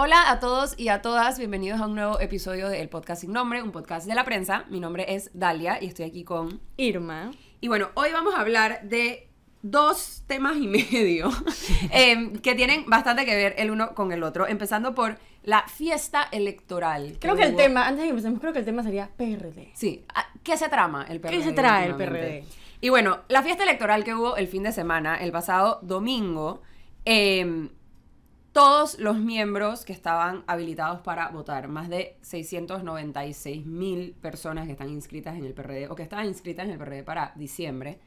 Hola a todos y a todas, bienvenidos a un nuevo episodio de Podcast Sin Nombre, un podcast de la prensa. Mi nombre es Dalia y estoy aquí con Irma. Y bueno, hoy vamos a hablar de dos temas y medio em, que tienen bastante que ver el uno con el otro, empezando por la fiesta electoral. creo que, el tema, antes de que empecemos, creo que el tema sería PRD. Sí, ah, ¿qué se trama el PRD? ¿Qué se trae el PRD? Y bueno, la fiesta electoral que hubo el fin de semana, el pasado domingo, em, todos los miembros que estaban habilitados para votar, más de 696 mil personas que están inscritas en el PRD o que estaban inscritas en el PRD para diciembre,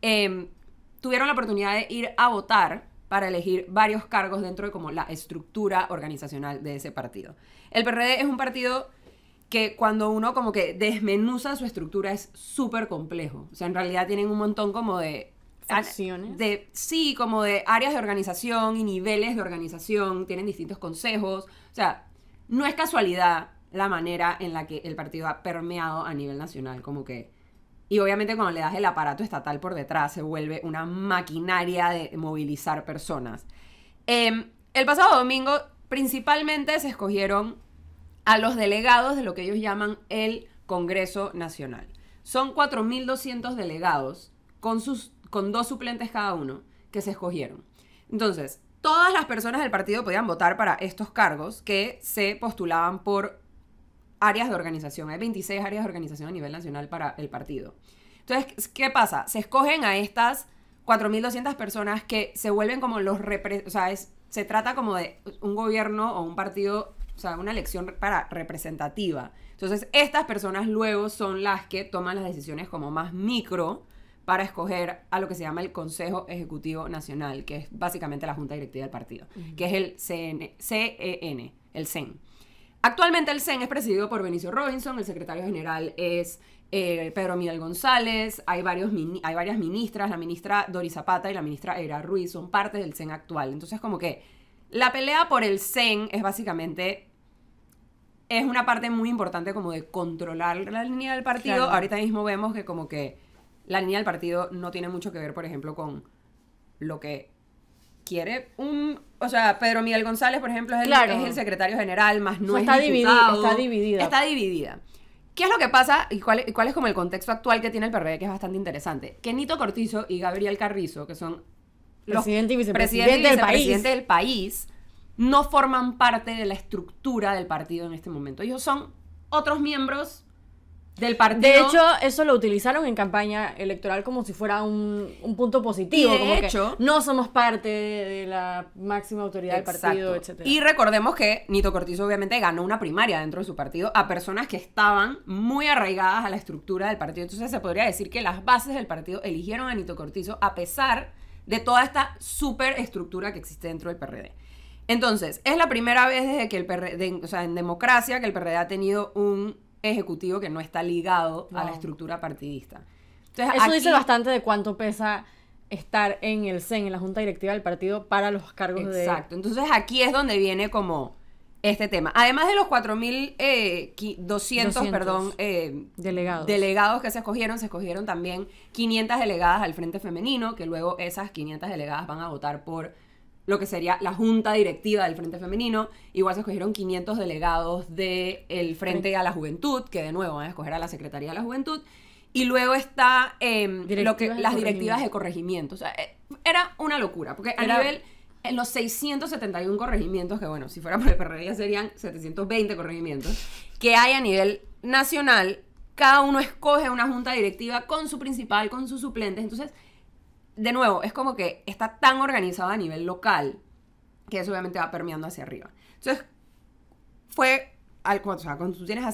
em, tuvieron la oportunidad de ir a votar para elegir varios cargos dentro de como la estructura organizacional de ese partido. El PRD es un partido que cuando uno como que desmenuza su estructura es súper complejo. O sea, en realidad tienen un montón como de Acciones. De, sí, como de áreas de organización y niveles de organización, tienen distintos consejos. O sea, no es casualidad la manera en la que el partido ha permeado a nivel nacional, como que... Y obviamente cuando le das el aparato estatal por detrás, se vuelve una maquinaria de movilizar personas. Em, el pasado domingo principalmente se escogieron a los delegados de lo que ellos llaman el Congreso Nacional. Son 4.200 delegados con sus con dos suplentes cada uno que se escogieron. Entonces, todas las personas del partido podían votar para estos cargos que se postulaban por áreas de organización. Hay 26 áreas de organización a nivel nacional para el partido. Entonces, ¿qué pasa? Se escogen a estas 4.200 personas que se vuelven como los... O sea, se trata como de un gobierno o un partido, o sea, una elección para representativa. Entonces, estas personas luego son las que toman las decisiones como más micro para escoger a lo que se llama el Consejo Ejecutivo Nacional, que es básicamente la Junta Directiva del partido, que es el CEN, e el CEN. Actualmente el CEN es presidido por Benicio Robinson, el secretario general es eh, Pedro Miguel González, hay, varios hay varias ministras, la ministra Doris Zapata y la ministra Era Ruiz son parte del CEN actual. Entonces como que la pelea por el CEN es básicamente... Es una parte muy importante como de controlar la línea del partido. Ahorita mismo vemos que como que la línea del partido no tiene mucho que ver, por ejemplo, con lo que quiere un... O sea, Pedro Miguel González, por ejemplo, es el, secretario general, más no está dividida, está dividida. Está dividida. ¿Qué es lo que pasa y cuál, cuál, es como el contexto actual que tiene el PRD, que es bastante interesante? Que Nito Cortizo y Gabriel Carrizo, que son los presidente y vicepresidente, del, del país, no forman parte de la estructura del partido en este momento. Ellos son otros miembros del partido. De hecho, eso lo utilizaron en campaña electoral como si fuera un, punto positivo. de hecho, no somos parte de la máxima autoridad del partido, Y recordemos que Nito Cortizo obviamente ganó una primaria dentro de su partido a personas que estaban muy arraigadas a la estructura del partido. Entonces se podría decir que las bases del partido eligieron a Nito Cortizo a pesar de toda esta superestructura que existe dentro del PRD. Entonces, es la primera vez desde que el PRD, o sea, en democracia, que el PRD ha tenido un ejecutivo que no está ligado a la estructura partidista. Eso dice bastante de cuánto pesa estar en el CEN, en la junta directiva del partido, para los cargos exacto. de... Exacto. Entonces aquí es donde viene como este tema. Además de los 4.200, 200, eh, perdón, eh, delegados. delegados que se escogieron, se escogieron también 500 delegadas al Frente Femenino, que luego esas 500 delegadas van a votar por lo que sería la junta directiva del Frente Femenino. Igual se escogieron 500 delegados del Frente a la Juventud, que de nuevo van a escoger a la Secretaría de la Juventud. Y luego está em, lo que, las directivas de corregimiento. O sea, eh, era una locura, porque a nivel, en los 671 corregimientos, que bueno, si fuera por el PRD serían 720 corregimientos, que hay a nivel nacional, cada uno escoge una junta directiva con su principal, con sus suplentes. Entonces, de nuevo, es como que está tan organizado a nivel local que eso obviamente va permeando hacia arriba. Entonces, fue, al, o sea, cuando tú tienes a,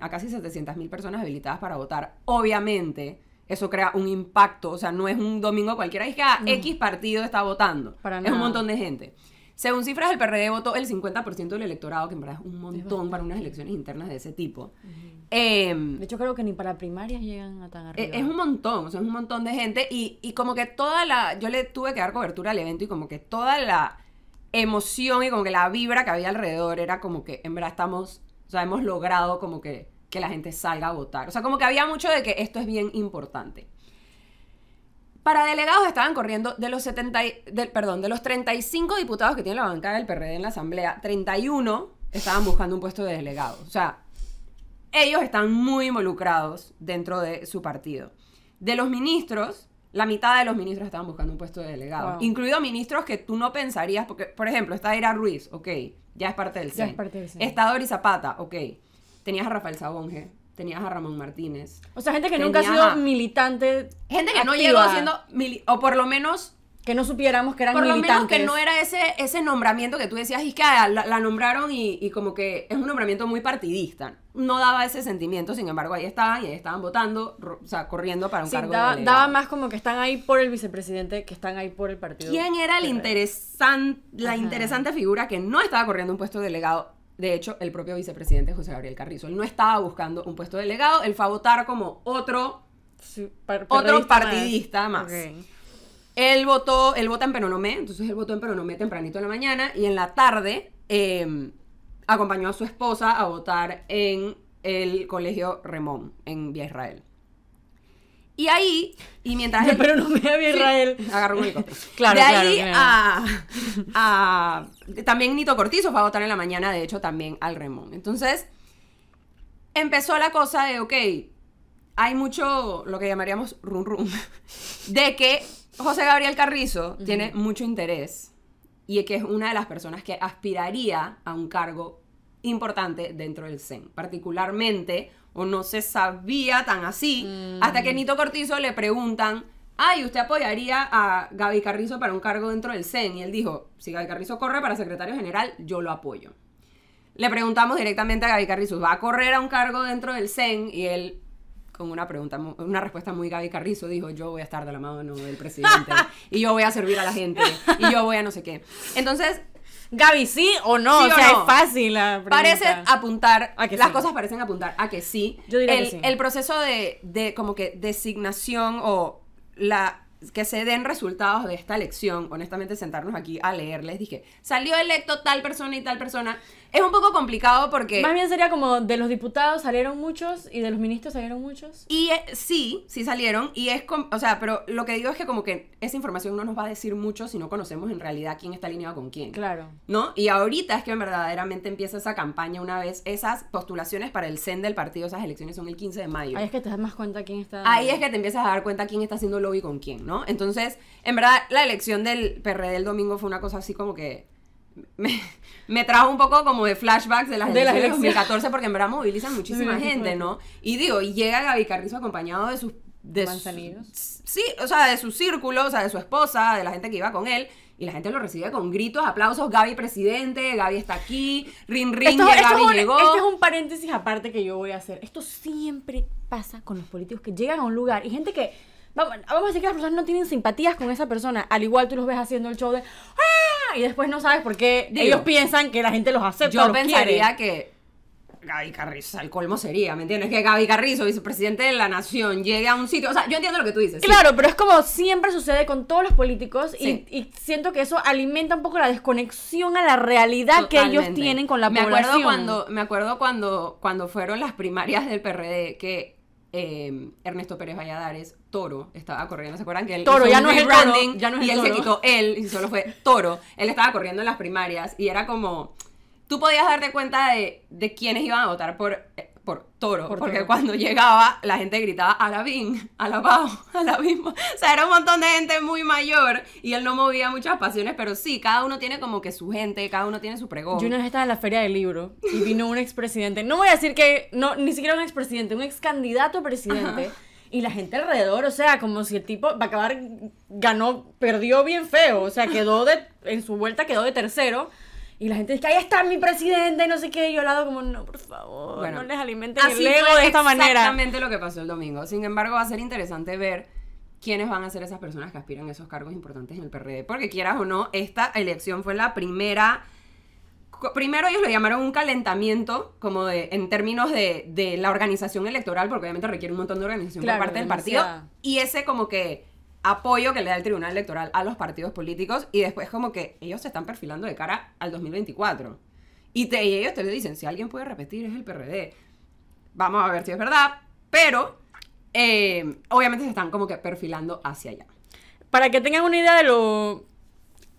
a casi 700 mil personas habilitadas para votar, obviamente eso crea un impacto, o sea, no es un domingo cualquiera, es que ah, X partido está votando, es un montón de gente. Según cifras, el PRD votó el 50% del electorado, que en verdad es un montón para unas elecciones internas de ese tipo. Em, de hecho, creo que ni para primarias llegan a tan arriba. E, es, un montón, o sea, es un montón de gente. Y, como que toda la... Yo le tuve que dar cobertura al evento y como que toda la emoción y como que la vibra que había alrededor era como que en verdad estamos... O sea, hemos logrado como que, que la gente salga a votar. O sea, como que había mucho de que esto es bien importante. Para delegados estaban corriendo de los 70, perdón, de los 35 diputados que tiene la bancada del PRD en la Asamblea, 31 estaban buscando un puesto de delegado. O sea, ellos están muy involucrados dentro de su partido. De los ministros, la mitad de los ministros estaban buscando un puesto de delegado, incluido ministros que tú no pensarías, porque, por ejemplo, está Ira Ruiz, ok, ya es parte del CEN. Ya e e Está Dori Zapata, ok. Tenías a Rafael Sabonge, tenías a Ramón Martínez. O sea, gente que nunca ha sido militante. Gente que no llegó siendo. o por lo menos. Que no supiéramos que eran militantes. Por lo menos que no era ese, ese nombramiento que tú decías, y que la, nombraron y, como que es un nombramiento muy partidista. No daba ese sentimiento, sin embargo, ahí estaban y ahí estaban votando, o sea, corriendo para un cargo. Daba, daba más como que están ahí por el vicepresidente, que están ahí por el partido. ¿Quién era el la interesante figura que no estaba corriendo un puesto de delegado de hecho, el propio vicepresidente José Gabriel Carrizo, él no estaba buscando un puesto de delegado, él fue a votar como otro, partidista más. Él votó, él vota en Peronomé, entonces él votó en Peronomé tempranito en la mañana y en la tarde em, acompañó a su esposa a votar en el colegio Remón, en Vía Israel. Y ahí, y mientras... Él... Pero no me había Israel. agarró un claro, de ahí A, También Nito Cortizo va a votar en la mañana, de hecho, también al Remón. Entonces, empezó la cosa de, ok, hay mucho, lo que llamaríamos rum rum, de que José Gabriel Carrizo tiene mucho interés y que es una de las personas que aspiraría a un cargo importante dentro del CEN, particularmente o no se sabía tan así, mm. hasta que Nito Cortizo le preguntan, ay, ¿usted apoyaría a Gaby Carrizo para un cargo dentro del CEN? Y él dijo, si Gaby Carrizo corre para secretario general, yo lo apoyo. Le preguntamos directamente a Gaby Carrizo, ¿va a correr a un cargo dentro del CEN? Y él, con una pregunta, una respuesta muy Gaby Carrizo, dijo, yo voy a estar de la mano del presidente, y yo voy a servir a la gente, y yo voy a no sé qué. Entonces, Gaby, ¿sí o no? o, sea, es fácil Parece apuntar, las cosas parecen apuntar a que sí. Yo diría el, que sí. El proceso de, de como que designación o la que se den resultados de esta elección, honestamente sentarnos aquí a leerles, dije, salió electo tal persona y tal persona, es un poco complicado porque... Más bien sería como de los diputados salieron muchos y de los ministros salieron muchos. Y e, sí, sí salieron, y es, o sea, pero lo que digo es que como que esa información no nos va a decir mucho si no conocemos en realidad quién está alineado con quién. Claro. ¿No? Y ahorita es que verdaderamente empieza esa campaña una vez, esas postulaciones para el CEN del partido, esas elecciones son el 15 de mayo. Ahí es que te das más cuenta quién está... Ahí es que te empiezas a dar cuenta quién está haciendo lobby con quién, ¿no? Entonces, en verdad, la elección del PRD del domingo fue una cosa así como que me, trajo un poco como de flashbacks de las de elecciones 2014 porque en verdad movilizan muchísima gente, ¿no? Y digo, llega Gaby Carrizo acompañado de sus... De sus sí, o sea, de su círculo, o sea, de su esposa, de la gente que iba con él. Y la gente lo recibe con gritos, aplausos, Gaby presidente, Gaby está aquí, rin rin, Gaby llegó. es un paréntesis aparte que yo voy a hacer. Esto siempre pasa con los políticos que llegan a un lugar y gente que Vamos, a decir que las personas no tienen simpatías con esa persona. Al igual tú los ves haciendo el show de ¡Ah! Y después no sabes por qué ellos piensan que la gente los acepta. Yo pensaría que Gaby Carrizo, al colmo sería, ¿me entiendes? Que Gaby Carrizo, vicepresidente de la nación, llegue a un sitio. O sea, yo entiendo lo que tú dices. Claro, pero es como siempre sucede con todos los políticos y, siento que eso alimenta un poco la desconexión a la realidad que ellos tienen con la me población. Acuerdo cuando, me acuerdo cuando, cuando fueron las primarias del PRD que eh, Ernesto Pérez Valladares Toro estaba corriendo, ¿se acuerdan que él Toro, ya, no es branding, ya no es el y él se quitó él y solo fue Toro. Él estaba corriendo en las primarias y era como tú podías darte cuenta de, de quiénes iban a votar por eh, por Toro, porque cuando llegaba la gente gritaba a la Bin, a la Pau, a O sea, era un montón de gente muy mayor y él no movía muchas pasiones, pero sí, cada uno tiene como que su gente, cada uno tiene su pregón. Yo una vez estaba en la feria del libro y vino un expresidente, no voy a decir que, no, ni siquiera un expresidente, un ex candidato a presidente y la gente alrededor, o sea, como si el tipo va a acabar, ganó, perdió bien feo, o sea, quedó de, en su vuelta quedó de tercero. Y la gente dice, ahí está mi presidente, y no sé qué. Y yo al lado como, no, por favor, no les alimenten el ego de esta manera. exactamente lo que pasó el domingo. Sin embargo, va a ser interesante ver quiénes van a ser esas personas que aspiran a esos cargos importantes en el PRD. Porque quieras o no, esta elección fue la primera primero ellos lo llamaron un calentamiento, como de, en términos de, de la organización electoral, porque obviamente requiere un montón de organización por parte del partido, y ese como que apoyo que le da el Tribunal Electoral a los partidos políticos, y después como que ellos se están perfilando de cara al 2024. Y, ellos te dicen, si alguien puede repetir es el PRD. Vamos a ver si es verdad, pero eh, obviamente se están como que perfilando hacia allá. Para que tengan una idea de lo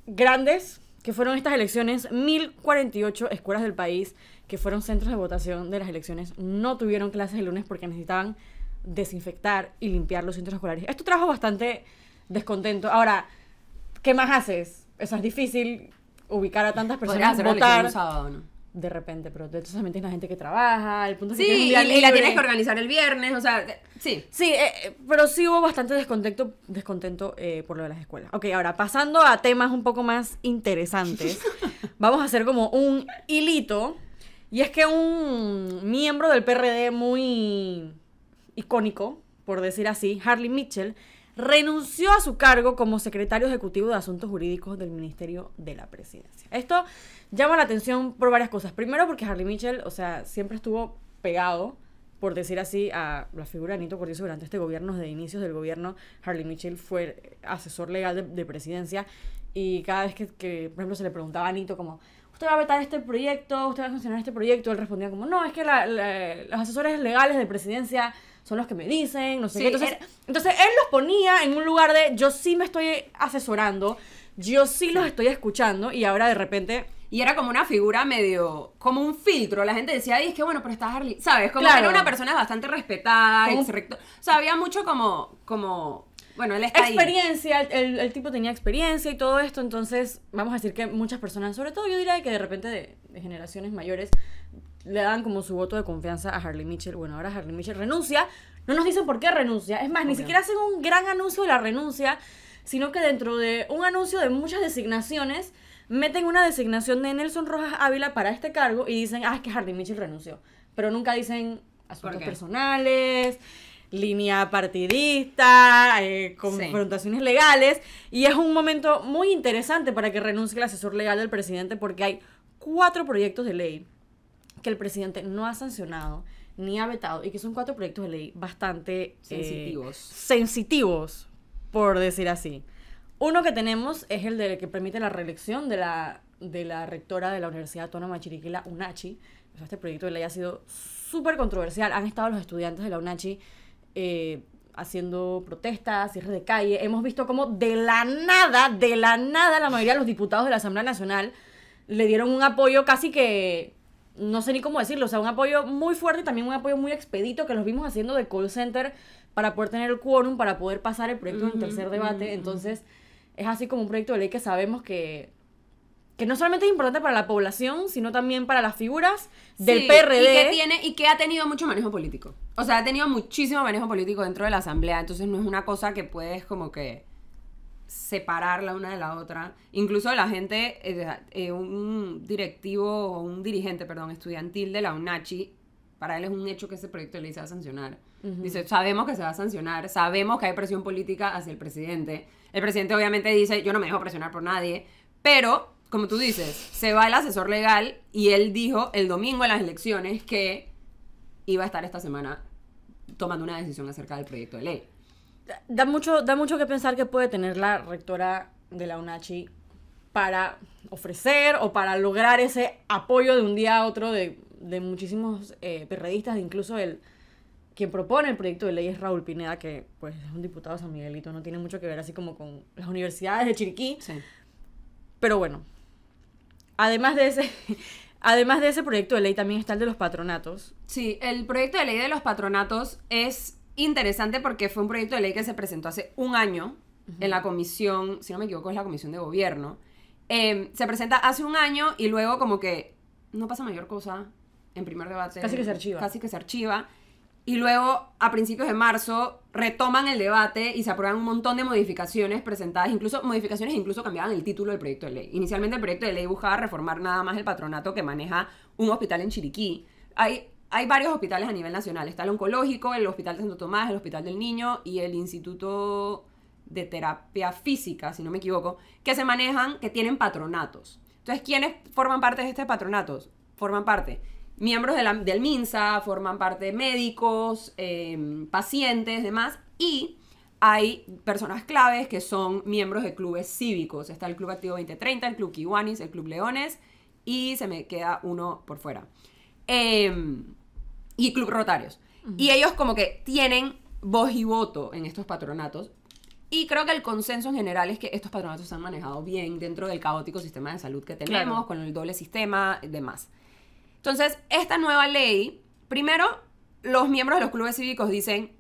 grandes que fueron estas elecciones, 1048 escuelas del país que fueron centros de votación de las elecciones no tuvieron clases el lunes porque necesitaban desinfectar y limpiar los centros escolares. Esto trajo bastante descontento. Ahora, ¿qué más haces? Eso es difícil, ubicar a tantas personas, votar. sábado, ¿no? de repente, pero hecho también tienes la gente que trabaja, el punto sí, y, la tienes que organizar el viernes, o sea, eh, sí. Sí, eh, eh, pero sí hubo bastante descontento, descontento por lo de las escuelas. Ok, ahora, pasando a temas un poco más interesantes, vamos a hacer como un hilito, y es que un miembro del PRD muy icónico, por decir así, Harley Mitchell, renunció a su cargo como secretario ejecutivo de Asuntos Jurídicos del Ministerio de la Presidencia. Esto llama la atención por varias cosas. Primero porque Harley Mitchell, o sea, siempre estuvo pegado, por decir así, a la figura de Nito Cortizo durante este gobierno, desde inicios del gobierno, Harley Mitchell fue asesor legal de, presidencia y cada vez que, por ejemplo, se le preguntaba a Nito como, usted va a vetar este proyecto, usted va a sancionar este proyecto, él respondía como, no, es que los asesores legales de presidencia son los que me dicen, no sé qué. Entonces, él, entonces él los ponía en un lugar de yo sí me estoy asesorando, yo sí los estoy escuchando y ahora de repente... Y era como una figura medio, como un filtro. La gente decía, y es que bueno, pero estás Harley. ¿Sabes? Como que era una persona bastante respetada, O sea, había mucho como, como bueno, él está experiencia, El, el, tipo tenía experiencia y todo esto, entonces vamos a decir que muchas personas, sobre todo yo diría que de repente de generaciones mayores, le dan como su voto de confianza a Harley Mitchell. Bueno, ahora Harley Mitchell renuncia. No nos dicen por qué renuncia. Es más, ni siquiera hacen un gran anuncio de la renuncia, sino que dentro de un anuncio de muchas designaciones, meten una designación de Nelson Rojas Ávila para este cargo y dicen, ah, es que Harley Mitchell renunció. Pero nunca dicen asuntos personales, línea partidista, eh, confrontaciones legales. Y es un momento muy interesante para que renuncie el asesor legal del presidente porque hay cuatro proyectos de ley que el presidente no ha sancionado ni ha vetado y que son cuatro proyectos de ley bastante eh, sensitivos. sensitivos, por decir así. Uno que tenemos es el que permite la reelección de la, de la rectora de la Universidad Autónoma de Chiriquila, UNACHI. este proyecto de ley ha sido súper controversial. Han estado los estudiantes de la UNACHI eh, haciendo protestas, cierres de calle. Hemos visto cómo de la nada, de la nada, la mayoría de los diputados de la Asamblea Nacional le dieron un apoyo casi que no sé ni cómo decirlo, o sea, un apoyo muy fuerte y también un apoyo muy expedito que los vimos haciendo de call center para poder tener el quórum, para poder pasar el proyecto en tercer debate. Entonces, es así como un proyecto de ley que sabemos que, que no solamente es importante para la población, sino también para las figuras del PRD. que, y que ha tenido mucho manejo político. O sea, ha tenido muchísimo manejo político dentro de la Asamblea, entonces no es una cosa que puedes como que separarla una de la otra. Incluso la gente, eh, eh, un directivo un dirigente, perdón, estudiantil de la UNACHI, para él es un hecho que ese proyecto le ley se a sancionar. Dice, sabemos que se va a sancionar, sabemos que hay presión política hacia el presidente. El presidente obviamente dice, yo no me dejo presionar por nadie, pero, como tú dices, se va el asesor legal y él dijo el domingo en las elecciones que iba a estar esta semana tomando una decisión acerca del proyecto de ley da mucho, da mucho que pensar que puede tener la rectora de la UNACHI para ofrecer o para lograr ese apoyo de un día a otro de, muchísimos eh, perredistas, incluso el quien propone el proyecto de ley es Raúl Pineda, que pues es un diputado de San Miguelito, no tiene mucho que ver así como con las universidades de Chiriquí. Pero bueno, además de ese, además de ese proyecto de ley también está el de los patronatos. Sí, el proyecto de ley de los patronatos es interesante porque fue un proyecto de ley que se presentó hace un año en la comisión, si no me equivoco, es la comisión de gobierno. Em, se presenta hace un año y luego como que no pasa mayor cosa en primer debate. Casi que se archiva. Casi que se archiva. Y luego, a principios de marzo, retoman el debate y se aprueban un montón de modificaciones presentadas, incluso modificaciones incluso cambiaban el título del proyecto de ley. Inicialmente el proyecto de ley buscaba reformar nada más el patronato que maneja un hospital en Chiriquí. Hay hay varios hospitales a nivel nacional. Está el oncológico, el Hospital de Santo Tomás, el Hospital del Niño y el Instituto de Terapia Física, si no me equivoco, que se manejan, que tienen patronatos. Entonces, ¿quiénes forman parte de este patronato? Forman parte miembros del MINSA, forman parte médicos, em, pacientes, demás, y hay personas claves que son miembros de clubes cívicos. Está el Club Activo 2030, el Club Kiwanis, el Club Leones, y se me queda uno por fuera. Eh, y Club Rotarios. Y ellos como que tienen voz y voto en estos patronatos. Y creo que el consenso en general es que estos patronatos se han manejado bien dentro del caótico sistema de salud que tenemos, con el doble sistema y demás. Entonces, esta nueva ley, primero, los miembros de los clubes cívicos dicen,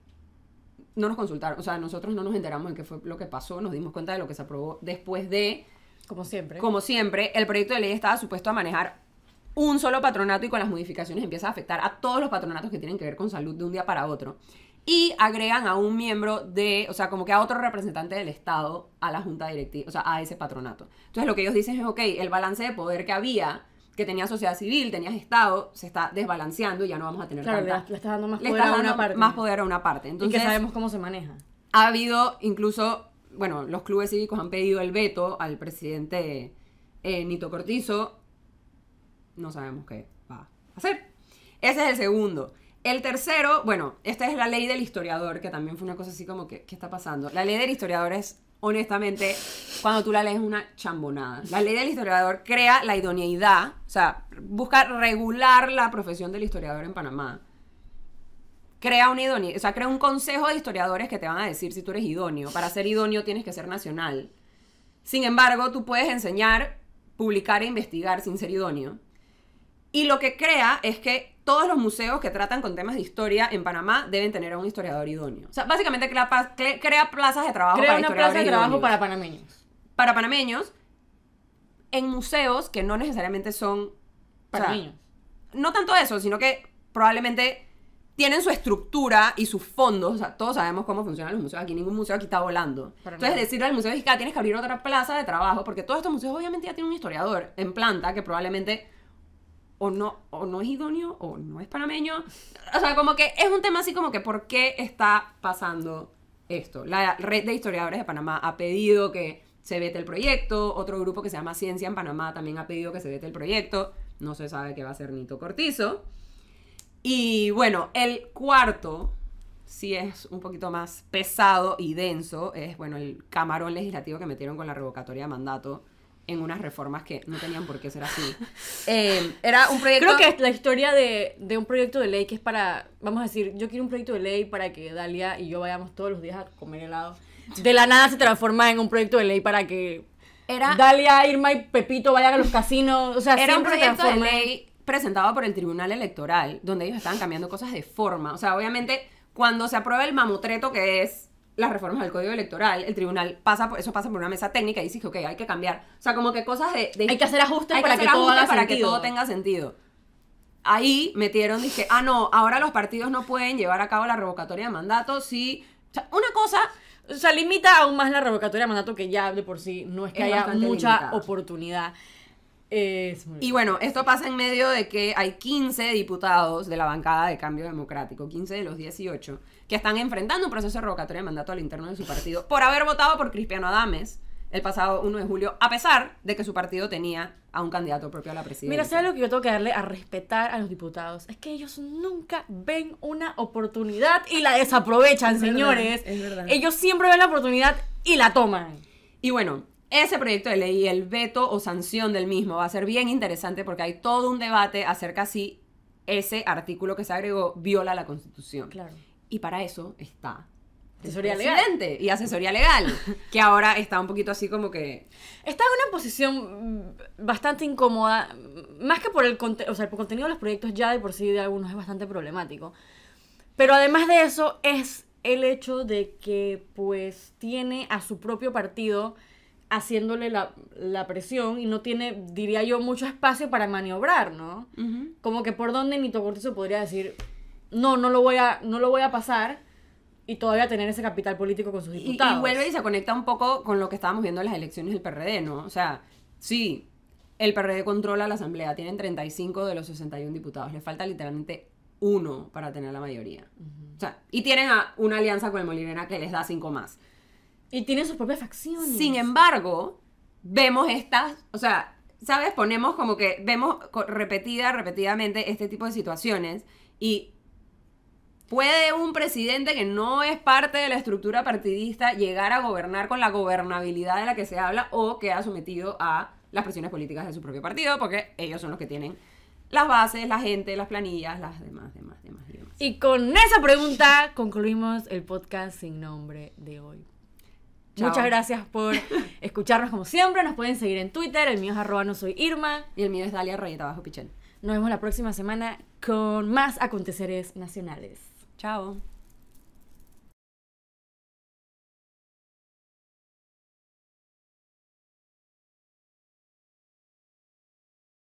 no nos consultaron, o sea, nosotros no nos enteramos de qué fue lo que pasó, nos dimos cuenta de lo que se aprobó después de... Como siempre. Como siempre, el proyecto de ley estaba supuesto a manejar un solo patronato y con las modificaciones empieza a afectar a todos los patronatos que tienen que ver con salud de un día para otro. Y agregan a un miembro de, o sea, como que a otro representante del Estado a la junta directiva, o sea, a ese patronato. Entonces lo que ellos dicen es, ok, el balance de poder que había, que tenía sociedad civil, tenías Estado, se está desbalanceando y ya no vamos a tener claro, le, estás dando más poder a una parte. Más poder a una parte. Entonces, y que sabemos cómo se maneja. Ha habido incluso, bueno, los clubes cívicos han pedido el veto al presidente eh, Nito Cortizo no sabemos qué va a hacer. Ese es el segundo. El tercero, bueno, esta es la ley del historiador, que también fue una cosa así como que, ¿qué está pasando? La ley del historiador es, honestamente, cuando tú la lees una chambonada. La ley del historiador crea la idoneidad, o sea, busca regular la profesión del historiador en Panamá. Crea una idoneidad, o sea, crea un consejo de historiadores que te van a decir si tú eres idóneo. Para ser idóneo tienes que ser nacional. Sin embargo, tú puedes enseñar, publicar e investigar sin ser idóneo. Y lo que crea es que todos los museos que tratan con temas de historia en Panamá deben tener a un historiador idóneo. O sea, básicamente crea, crea plazas de trabajo crea para una plaza de trabajo para panameños. Para panameños en museos que no necesariamente son panameños. no tanto eso, sino que probablemente tienen su estructura y sus fondos. O sea, todos sabemos cómo funcionan los museos. Aquí ningún museo aquí está volando. Entonces, decirle al museo de tienes que abrir otra plaza de trabajo, porque todos estos museos obviamente ya tienen un historiador en planta que probablemente o no, o no es idóneo o no es panameño. O sea, como que es un tema así como que ¿por qué está pasando esto? La red de historiadores de Panamá ha pedido que se vete el proyecto, otro grupo que se llama Ciencia en Panamá también ha pedido que se vete el proyecto, no se sabe qué va a ser Nito Cortizo. Y bueno, el cuarto, si es un poquito más pesado y denso, es bueno el camarón legislativo que metieron con la revocatoria de mandato en unas reformas que no tenían por qué ser así. Eh, era un proyecto... Creo que es la historia de, de, un proyecto de ley que es para, vamos a decir, yo quiero un proyecto de ley para que Dalia y yo vayamos todos los días a comer helado. De la nada se transforma en un proyecto de ley para que era, Dalia, Irma y Pepito vayan a los casinos. O sea, era un proyecto de ley presentado por el Tribunal Electoral, donde ellos estaban cambiando cosas de forma. O sea, obviamente, cuando se aprueba el mamotreto que es las reformas del código electoral, el tribunal pasa por, eso pasa por una mesa técnica y dice que ok, hay que cambiar. O sea, como que cosas de. hay que hacer ajustes para, que, todo para que todo tenga sentido. Ahí metieron, dije, ah, no, ahora los partidos no pueden llevar a cabo la revocatoria de mandato sí O sea, una cosa. O sea, limita aún más la revocatoria de mandato que ya de por sí no es que haya mucha oportunidad. y bueno, esto pasa en medio de que hay 15 diputados de la bancada de cambio democrático, 15 de los 18, que están enfrentando un proceso de de mandato al interno de su partido por haber votado por Cristiano Adames el pasado 1 de julio, a pesar de que su partido tenía a un candidato propio a la presidencia. Mira, ¿sabes lo que yo tengo que darle a respetar a los diputados, es que ellos nunca ven una oportunidad y la desaprovechan, señores. es verdad. Ellos siempre ven la oportunidad y la toman. Y bueno, ese proyecto de ley y el veto o sanción del mismo va a ser bien interesante porque hay todo un debate acerca si ese artículo que se agregó viola la Constitución. Claro. Y para eso está Asesoría legal. Y asesoría legal, que ahora está un poquito así como que... Está en una posición bastante incómoda, más que por el, o sea, por contenido de los proyectos ya de por sí de algunos es bastante problemático. Pero además de eso es el hecho de que pues tiene a su propio partido haciéndole la, presión y no tiene, diría yo, mucho espacio para maniobrar, ¿no? Como que por donde Nito Cortizo podría decir, no, no lo voy a, no lo voy a pasar y todavía tener ese capital político con sus diputados. Y, vuelve y se conecta un poco con lo que estábamos viendo en las elecciones del PRD, ¿no? O sea, sí, el PRD controla la Asamblea, tienen 35 de los 61 diputados, le falta literalmente uno para tener la mayoría. O sea, y tienen una alianza con el Molinera que les da cinco más. Y tienen sus propias facciones. Sin embargo, vemos estas, o sea, ¿sabes? Ponemos como que vemos repetida, repetidamente este tipo de situaciones y ¿Puede un presidente que no es parte de la estructura partidista llegar a gobernar con la gobernabilidad de la que se habla o queda sometido a las presiones políticas de su propio partido? Porque ellos son los que tienen las bases, la gente, las planillas, las demás, demás, demás. demás. Y con esa pregunta concluimos el podcast sin nombre de hoy. Muchas gracias por escucharnos como siempre. Nos pueden seguir en Twitter. El mío es arroba no soy Irma. Y el mío es Dalia Rayeta Bajo Pichel. Nos vemos la próxima semana con más aconteceres nacionales. Ciao